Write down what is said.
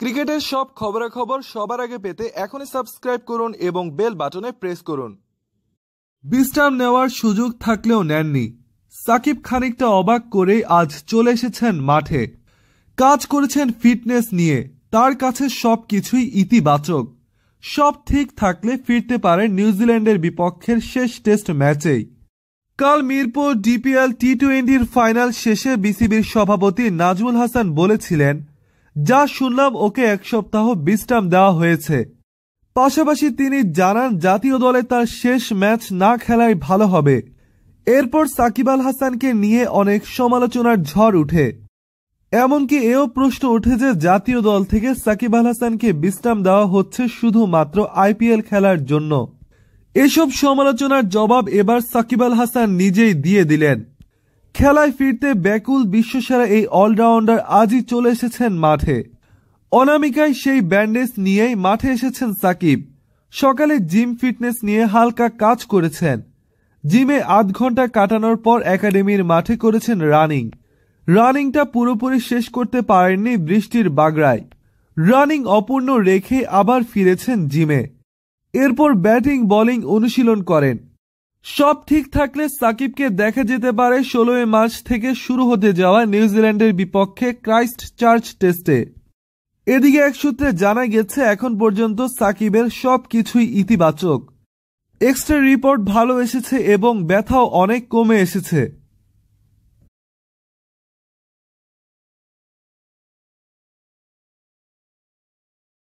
ক্রিকেটের সব খবরাখবর সবার আগে পেতে এখনই সাবস্ক্রাইব করুন এবং বেল বাটনে প্রেস করুন বিশ্রাম নেওয়ার সুযোগ থাকলেও নেননি সাকিব খানিকটা অবাক করে আজ চলে এসেছেন মাঠে কাজ করেছেন ফিটনেস নিয়ে তার কাছে সব কিছুই ইতিবাচক সব ঠিক থাকলে ফিরতে পারে নিউজিল্যান্ডের বিপক্ষের শেষ টেস্ট ম্যাচেই কাল মিরপুর ডিপিএল টি টোয়েন্টির ফাইনাল শেষে বিসিবির সভাপতি নাজমুল হাসান বলেছিলেন যা শুনলাম ওকে এক সপ্তাহ বিশ্রাম দেওয়া হয়েছে পাশাপাশি তিনি জানান জাতীয় দলে তার শেষ ম্যাচ না খেলাই ভালো হবে এরপর সাকিব আল হাসানকে নিয়ে অনেক সমালোচনার ঝড় উঠে এমনকি এও প্রশ্ন উঠে যে জাতীয় দল থেকে সাকিব আল হাসানকে বিশ্রাম দেওয়া হচ্ছে শুধুমাত্র আইপিএল খেলার জন্য এসব সমালোচনার জবাব এবার সাকিব আল হাসান নিজেই দিয়ে দিলেন খেলায় ফিরতে ব্যাকুল বিশ্বসেরা এই অলরাউন্ডার আজই চলে এসেছেন মাঠে অনামিকায় সেই ব্যান্ডেজ নিয়েই মাঠে এসেছেন সাকিব সকালে জিম ফিটনেস নিয়ে হালকা কাজ করেছেন জিমে আধ ঘন্টা কাটানোর পর একাডেমির মাঠে করেছেন রানিং রানিংটা পুরোপুরি শেষ করতে পারেননি বৃষ্টির বাগড়ায় রানিং অপূর্ণ রেখে আবার ফিরেছেন জিমে এরপর ব্যাটিং বোলিং অনুশীলন করেন সব ঠিক থাকলে সাকিবকে দেখা যেতে পারে ষোলোই মার্চ থেকে শুরু হতে যাওয়া নিউজিল্যান্ডের বিপক্ষে ক্রাইস্ট চার্চ টেস্টে এদিকে এক সূত্রে জানা গেছে এখন পর্যন্ত সাকিবের সব কিছুই ইতিবাচক এক্সরে রিপোর্ট ভালো এসেছে এবং ব্যথাও অনেক কমে এসেছে